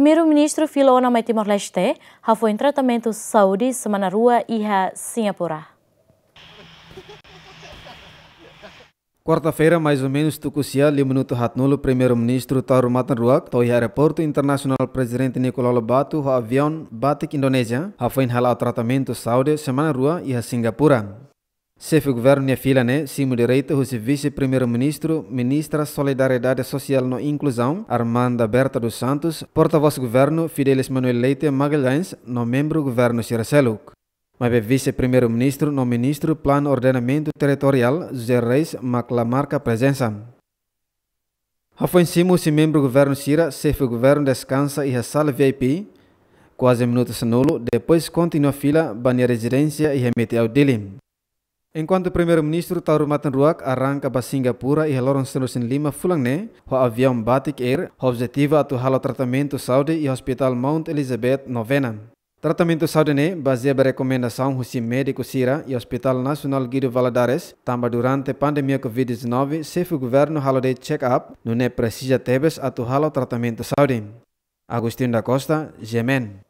Primeiro-ministro Filona Mai Timor-Leste ha foi em tratamento saúde semana rua e ha Singapura. Quarta-feira, mais ou menos, Tukusia, Limunuto Hatnulo, primeiro-ministro Tarumatan Ruak, to aeroporto internacional presidente Nicolau Lobato, o avião Batik Indonésia, a foi inhalar tratamento saúde semana rua e a Singapura. Chefe do governo né? Simo Direito, o vice-primeiro-ministro, ministra Solidariedade Social no Inclusão, Armanda Berta dos Santos, porta-voz do governo, Fidelis Manuel Leite Magalhães, no membro governo Siraceluk. Mas é vice-primeiro-ministro no ministro Plano Ordenamento Territorial, José Reis Maclamarca presença. Afonso Simo, se membro governo Sira, chefe do governo descansa e a sala VIP, quase minutos nulo, depois continua a fila, banha residência e remete ao Dilim. Enquanto o primeiro-ministro Taurumatan Matanruak arranca para Singapura e Haloron lima fulang o avião Batik Air, o objetivo é atuar o tratamento saúde e Hospital Mount Elizabeth Novena. Tratamento saúde né baseado na recomendação do médico Sira e Hospital Nacional Guido Valadares, também durante a pandemia Covid-19, se o governo halo de check-up, não é precisa tebes atuar o tratamento saúde. Agostinho da Costa, Gemen.